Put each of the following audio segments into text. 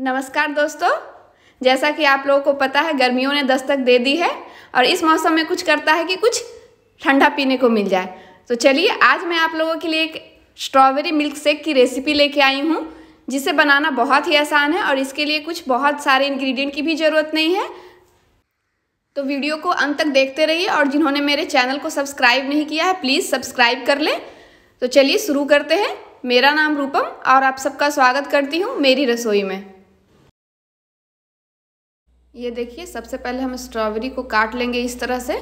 नमस्कार दोस्तों जैसा कि आप लोगों को पता है गर्मियों ने दस्तक दे दी है और इस मौसम में कुछ करता है कि कुछ ठंडा पीने को मिल जाए तो चलिए आज मैं आप लोगों के लिए एक स्ट्रॉबेरी मिल्क शेक की रेसिपी लेके आई हूँ जिसे बनाना बहुत ही आसान है और इसके लिए कुछ बहुत सारे इन्ग्रीडियंट की भी ज़रूरत नहीं है तो वीडियो को अंत तक देखते रहिए और जिन्होंने मेरे चैनल को सब्सक्राइब नहीं किया है प्लीज़ सब्सक्राइब कर लें तो चलिए शुरू करते हैं मेरा नाम रूपम और आप सबका स्वागत करती हूँ मेरी रसोई में ये देखिए सबसे पहले हम स्ट्रॉबेरी को काट लेंगे इस तरह से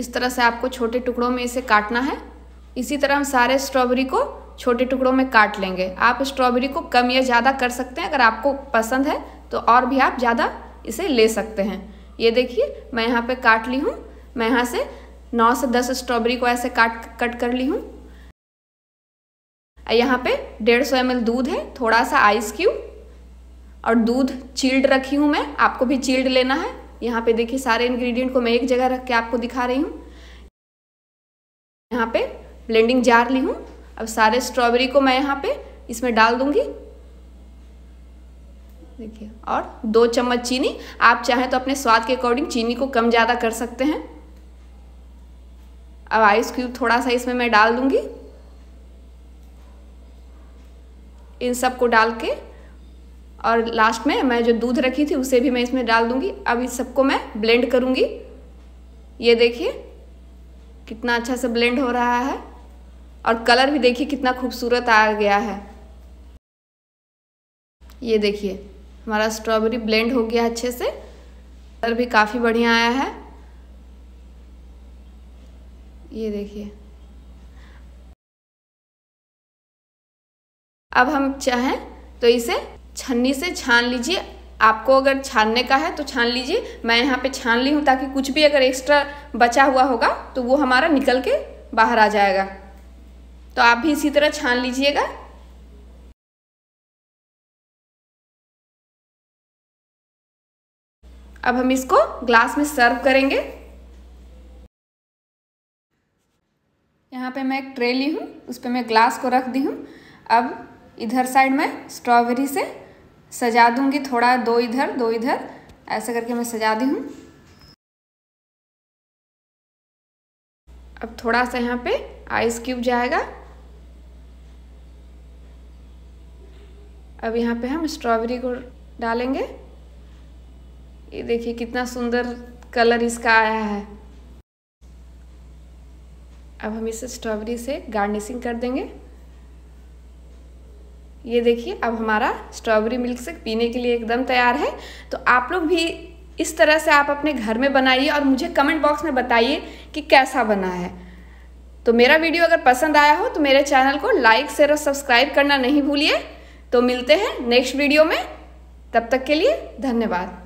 इस तरह से आपको छोटे टुकड़ों में इसे काटना है इसी तरह हम सारे स्ट्रॉबेरी को छोटे टुकड़ों में काट लेंगे आप स्ट्रॉबेरी को कम या ज़्यादा कर सकते हैं अगर आपको पसंद है तो और भी आप ज़्यादा इसे ले सकते हैं ये देखिए मैं यहाँ पे काट ली हूँ मैं यहाँ से नौ से दस स्ट्रॉबेरी को ऐसे काट कट कर ली हूँ यहाँ पे डेढ़ सौ एम दूध है थोड़ा सा आइस क्यूब और दूध चील्ड रखी हूँ मैं आपको भी चील्ड लेना है यहाँ पे देखिए सारे इंग्रेडिएंट को मैं एक जगह रख के आपको दिखा रही हूँ यहाँ पे ब्लेंडिंग जार ली हूँ अब सारे स्ट्रॉबेरी को मैं यहाँ पे इसमें डाल दूंगी देखिए और दो चम्मच चीनी आप चाहें तो अपने स्वाद के अकॉर्डिंग चीनी को कम ज़्यादा कर सकते हैं अब आइस क्यूब थोड़ा सा इसमें मैं डाल दूंगी इन सब को डाल के और लास्ट में मैं जो दूध रखी थी उसे भी मैं इसमें डाल दूंगी अब इस सबको मैं ब्लेंड करूँगी ये देखिए कितना अच्छा से ब्लेंड हो रहा है और कलर भी देखिए कितना खूबसूरत आ गया है ये देखिए हमारा स्ट्रॉबेरी ब्लेंड हो गया अच्छे से कलर भी काफ़ी बढ़िया आया है ये देखिए अब हम चाहें तो इसे छन्नी से छान लीजिए आपको अगर छानने का है तो छान लीजिए मैं यहाँ पे छान ली हूँ ताकि कुछ भी अगर एक्स्ट्रा बचा हुआ होगा तो वो हमारा निकल के बाहर आ जाएगा तो आप भी इसी तरह छान लीजिएगा अब हम इसको ग्लास में सर्व करेंगे यहाँ पे मैं एक ट्रे ली हूँ उस पर मैं ग्लास को रख दी हूँ अब इधर साइड में स्ट्रॉबेरी से सजा दूंगी थोड़ा दो इधर दो इधर ऐसा करके मैं सजा दी हूँ अब थोड़ा सा यहाँ पे आइस क्यूब जाएगा अब यहाँ पे हम स्ट्रॉबेरी को डालेंगे ये देखिए कितना सुंदर कलर इसका आया है अब हम इसे स्ट्रॉबेरी से गार्निशिंग कर देंगे ये देखिए अब हमारा स्ट्रॉबेरी मिल्क शेक पीने के लिए एकदम तैयार है तो आप लोग भी इस तरह से आप अपने घर में बनाइए और मुझे कमेंट बॉक्स में बताइए कि कैसा बना है तो मेरा वीडियो अगर पसंद आया हो तो मेरे चैनल को लाइक शेयर और सब्सक्राइब करना नहीं भूलिए तो मिलते हैं नेक्स्ट वीडियो में तब तक के लिए धन्यवाद